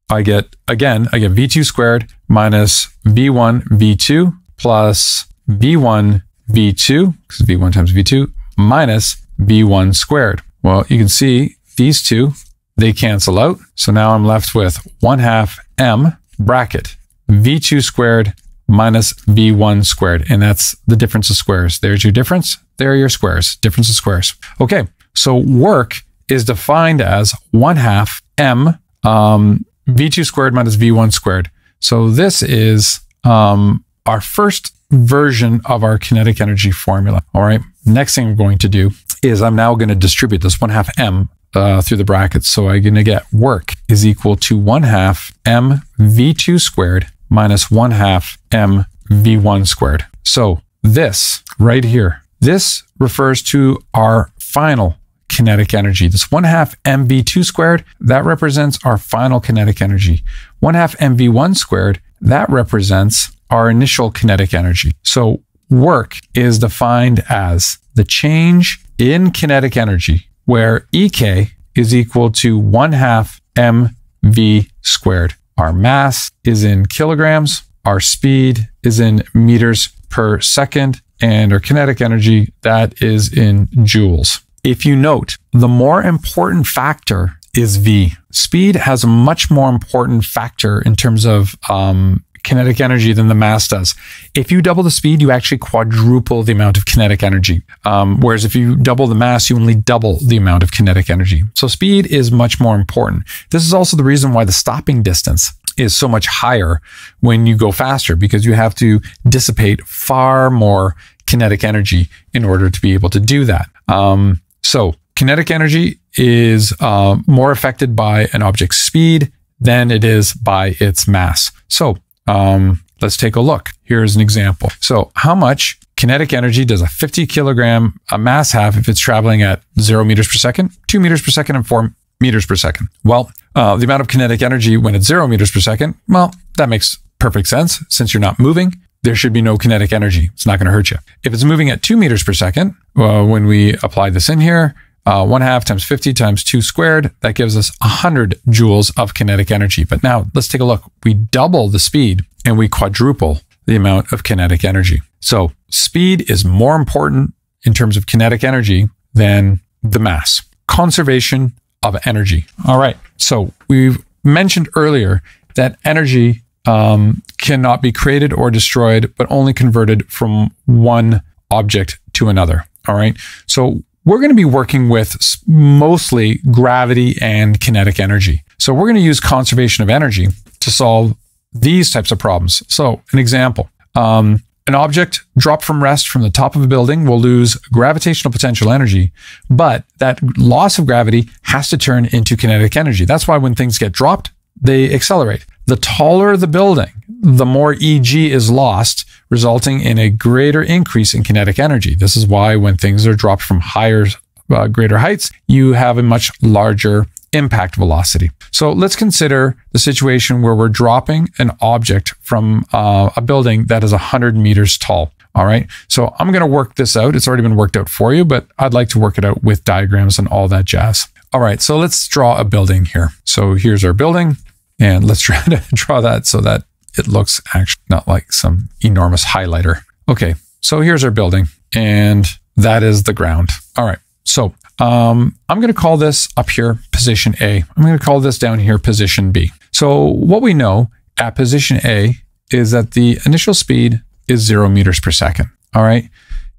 S1: I get, again, I get V2 squared minus V1 V2 plus V1 v2, because v1 times v2, minus v1 squared. Well, you can see these two, they cancel out. So now I'm left with 1 half m bracket v2 squared minus v1 squared. And that's the difference of squares. There's your difference. There are your squares, difference of squares. Okay, so work is defined as 1 half m um, v2 squared minus v1 squared. So this is um, our first version of our kinetic energy formula. All right. Next thing I'm going to do is I'm now going to distribute this one half m uh, through the brackets. So I'm going to get work is equal to one half m v2 squared minus one half m v1 squared. So this right here, this refers to our final kinetic energy. This one half mv2 squared, that represents our final kinetic energy. One half mv1 squared, that represents our initial kinetic energy. So work is defined as the change in kinetic energy, where EK is equal to one half mv squared. Our mass is in kilograms, our speed is in meters per second, and our kinetic energy, that is in joules. If you note, the more important factor is V. Speed has a much more important factor in terms of um, kinetic energy than the mass does. If you double the speed, you actually quadruple the amount of kinetic energy. Um, whereas if you double the mass, you only double the amount of kinetic energy. So speed is much more important. This is also the reason why the stopping distance is so much higher when you go faster because you have to dissipate far more kinetic energy in order to be able to do that. Um, so kinetic energy is uh, more affected by an object's speed than it is by its mass. So um, let's take a look. Here's an example. So how much kinetic energy does a 50 kilogram a mass have if it's traveling at zero meters per second, two meters per second, and four meters per second? Well, uh, the amount of kinetic energy when it's zero meters per second, well, that makes perfect sense. Since you're not moving, there should be no kinetic energy. It's not going to hurt you. If it's moving at two meters per second, uh, when we apply this in here, uh, one half times 50 times two squared. That gives us 100 joules of kinetic energy. But now let's take a look. We double the speed and we quadruple the amount of kinetic energy. So speed is more important in terms of kinetic energy than the mass. Conservation of energy. All right. So we've mentioned earlier that energy um, cannot be created or destroyed, but only converted from one object to another. All right. So we're going to be working with mostly gravity and kinetic energy. So we're going to use conservation of energy to solve these types of problems. So an example, um, an object dropped from rest from the top of a building will lose gravitational potential energy, but that loss of gravity has to turn into kinetic energy. That's why when things get dropped, they accelerate. The taller the building, the more EG is lost, resulting in a greater increase in kinetic energy. This is why when things are dropped from higher, uh, greater heights, you have a much larger impact velocity. So let's consider the situation where we're dropping an object from uh, a building that is 100 meters tall. All right. So I'm going to work this out. It's already been worked out for you, but I'd like to work it out with diagrams and all that jazz. All right. So let's draw a building here. So here's our building. And let's try to draw that so that it looks actually not like some enormous highlighter. Okay, so here's our building, and that is the ground. All right, so um, I'm going to call this up here position A. I'm going to call this down here position B. So what we know at position A is that the initial speed is zero meters per second. All right.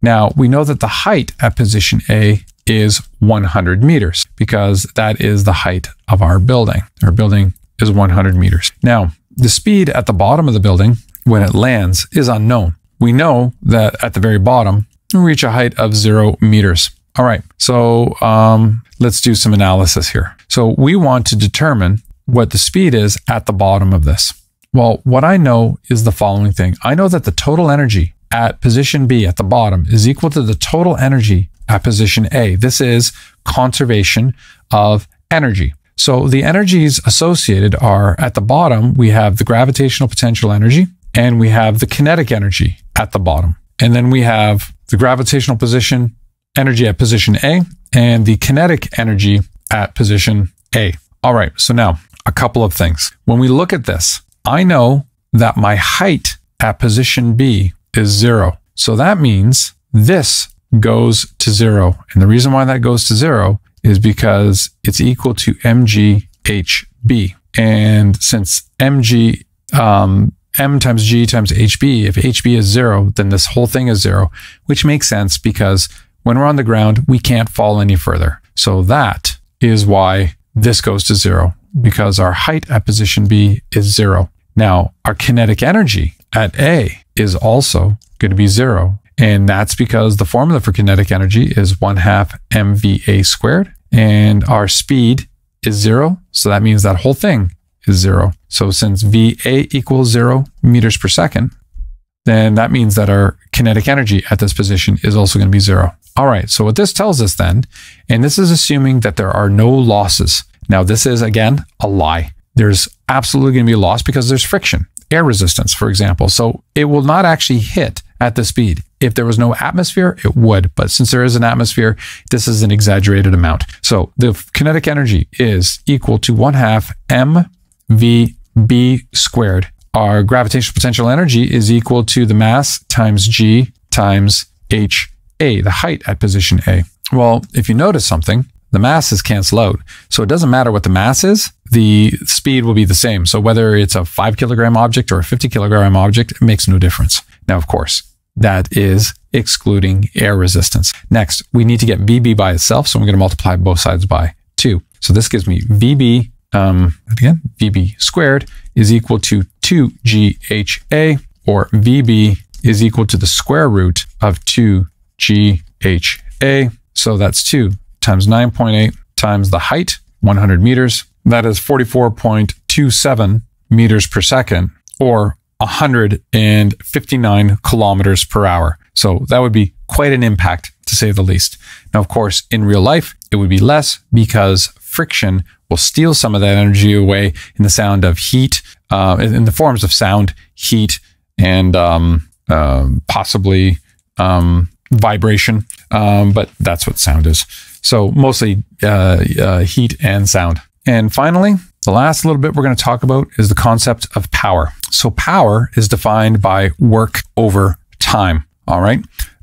S1: Now we know that the height at position A is 100 meters because that is the height of our building. Our building is 100 meters. Now, the speed at the bottom of the building when it lands is unknown. We know that at the very bottom, we reach a height of zero meters. All right, so um, let's do some analysis here. So we want to determine what the speed is at the bottom of this. Well, what I know is the following thing. I know that the total energy at position B at the bottom is equal to the total energy at position A. This is conservation of energy. So the energies associated are at the bottom, we have the gravitational potential energy and we have the kinetic energy at the bottom. And then we have the gravitational position energy at position A and the kinetic energy at position A. All right. So now a couple of things. When we look at this, I know that my height at position B is zero. So that means this goes to zero. And the reason why that goes to zero is because it's equal to mghb. And since mg, um, m times g times hb, if hb is zero, then this whole thing is zero, which makes sense because when we're on the ground, we can't fall any further. So that is why this goes to zero because our height at position B is zero. Now, our kinetic energy at A is also going to be zero and that's because the formula for kinetic energy is one half MVA squared, and our speed is zero. So that means that whole thing is zero. So since VA equals zero meters per second, then that means that our kinetic energy at this position is also going to be zero. All right, so what this tells us then, and this is assuming that there are no losses. Now, this is again a lie. There's absolutely going to be a loss because there's friction, air resistance, for example. So it will not actually hit at the speed. If there was no atmosphere, it would. But since there is an atmosphere, this is an exaggerated amount. So the kinetic energy is equal to one half mvb squared. Our gravitational potential energy is equal to the mass times g times ha, the height at position a. Well, if you notice something, the masses cancel out. So it doesn't matter what the mass is, the speed will be the same. So whether it's a five kilogram object or a 50 kilogram object, it makes no difference. Now, of course, that is excluding air resistance. Next, we need to get VB by itself. So I'm going to multiply both sides by two. So this gives me VB, um, again, VB squared is equal to 2GHA or VB is equal to the square root of 2GHA. So that's 2 times 9.8 times the height, 100 meters. That is 44.27 meters per second or 159 kilometers per hour. So that would be quite an impact to say the least. Now, of course, in real life, it would be less because friction will steal some of that energy away in the sound of heat, uh, in the forms of sound, heat, and um, uh, possibly um, vibration. Um, but that's what sound is. So mostly uh, uh, heat and sound. And finally, the last little bit we're going to talk about is the concept of power. So power is defined by work over time. All right.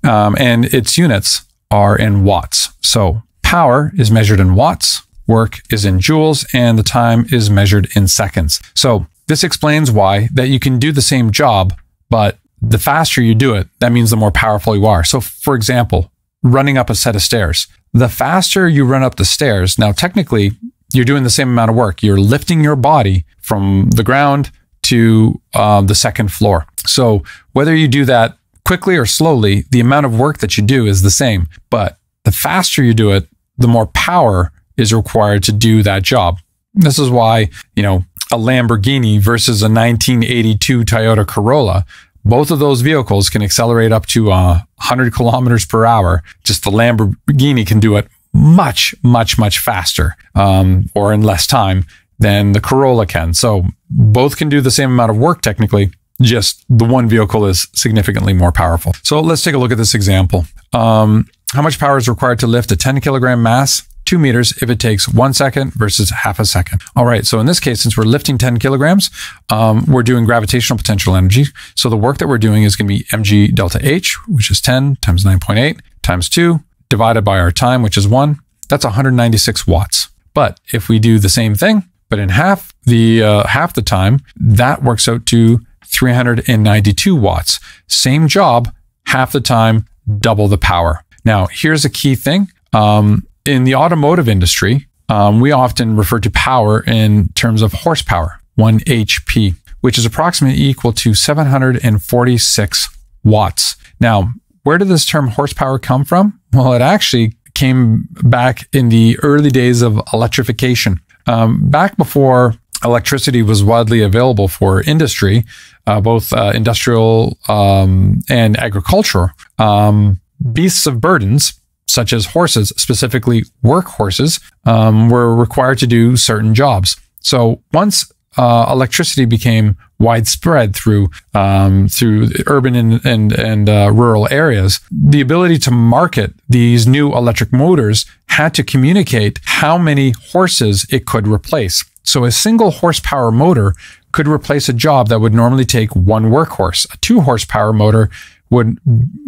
S1: Um, and its units are in watts. So power is measured in watts, work is in joules, and the time is measured in seconds. So this explains why that you can do the same job, but the faster you do it, that means the more powerful you are. So for example, running up a set of stairs. The faster you run up the stairs, now technically you're doing the same amount of work. You're lifting your body from the ground to uh, the second floor. So whether you do that quickly or slowly, the amount of work that you do is the same. But the faster you do it, the more power is required to do that job. This is why, you know, a Lamborghini versus a 1982 Toyota Corolla both of those vehicles can accelerate up to uh, 100 kilometers per hour. Just the Lamborghini can do it much, much, much faster um, or in less time than the Corolla can. So both can do the same amount of work technically, just the one vehicle is significantly more powerful. So let's take a look at this example. Um, how much power is required to lift a 10 kilogram mass? two meters if it takes one second versus half a second. All right. So in this case, since we're lifting 10 kilograms, um, we're doing gravitational potential energy. So the work that we're doing is going to be mg delta h, which is 10 times 9.8 times 2 divided by our time, which is 1. That's 196 watts. But if we do the same thing, but in half the uh, half the time, that works out to 392 watts. Same job, half the time, double the power. Now, here's a key thing. Um, in the automotive industry, um, we often refer to power in terms of horsepower, 1 HP, which is approximately equal to 746 watts. Now, where did this term horsepower come from? Well, it actually came back in the early days of electrification. Um, back before electricity was widely available for industry, uh, both uh, industrial um, and agriculture, um, beasts of burdens such as horses, specifically work horses, um, were required to do certain jobs. So once uh, electricity became widespread through um, through urban and and, and uh, rural areas. The ability to market these new electric motors had to communicate how many horses it could replace. So a single horsepower motor could replace a job that would normally take one workhorse. A two horsepower motor would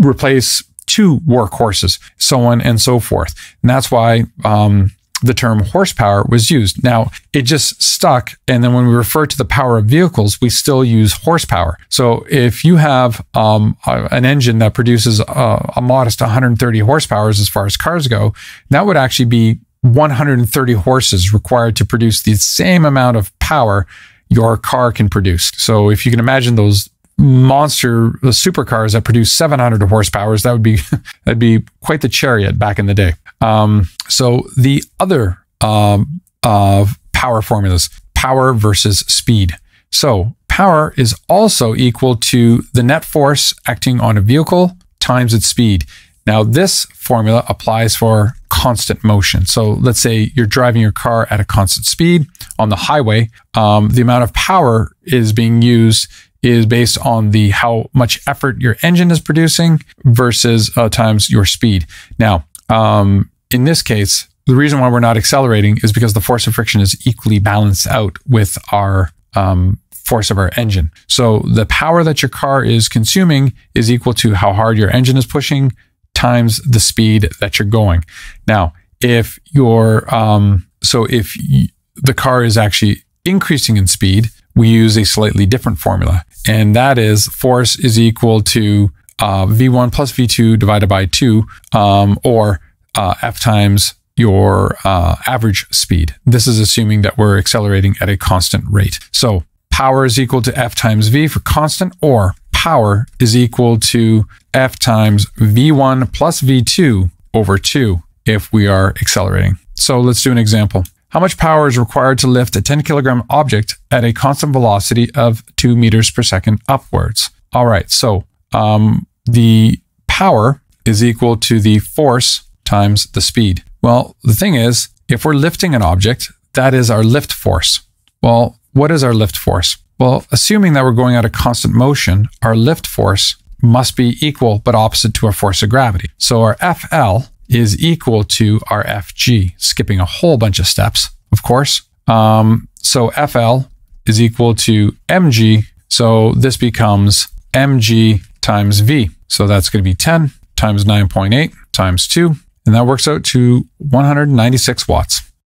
S1: replace two workhorses, so on and so forth. And that's why um, the term horsepower was used. Now, it just stuck. And then when we refer to the power of vehicles, we still use horsepower. So if you have um, a, an engine that produces a, a modest 130 horsepower as far as cars go, that would actually be 130 horses required to produce the same amount of power your car can produce. So if you can imagine those monster supercars that produce 700 horsepowers. That would be that'd be quite the chariot back in the day. Um, so the other uh, uh, power formulas: power versus speed. So power is also equal to the net force acting on a vehicle times its speed. Now this formula applies for constant motion. So let's say you're driving your car at a constant speed on the highway. Um, the amount of power is being used is based on the how much effort your engine is producing versus uh, times your speed. Now, um, in this case, the reason why we're not accelerating is because the force of friction is equally balanced out with our um, force of our engine. So the power that your car is consuming is equal to how hard your engine is pushing times the speed that you're going. Now, if your um, so if the car is actually increasing in speed, we use a slightly different formula. And that is force is equal to uh, V1 plus V2 divided by 2, um, or uh, F times your uh, average speed. This is assuming that we're accelerating at a constant rate. So power is equal to F times V for constant, or power is equal to F times V1 plus V2 over 2 if we are accelerating. So let's do an example how much power is required to lift a 10 kilogram object at a constant velocity of 2 meters per second upwards. All right, so um, the power is equal to the force times the speed. Well, the thing is, if we're lifting an object, that is our lift force. Well, what is our lift force? Well, assuming that we're going at a constant motion, our lift force must be equal but opposite to our force of gravity. So our FL is equal to our FG, skipping a whole bunch of steps, of course. Um, so FL is equal to MG. So this becomes MG times V. So that's going to be 10 times 9.8 times 2. And that works out to 196 watts.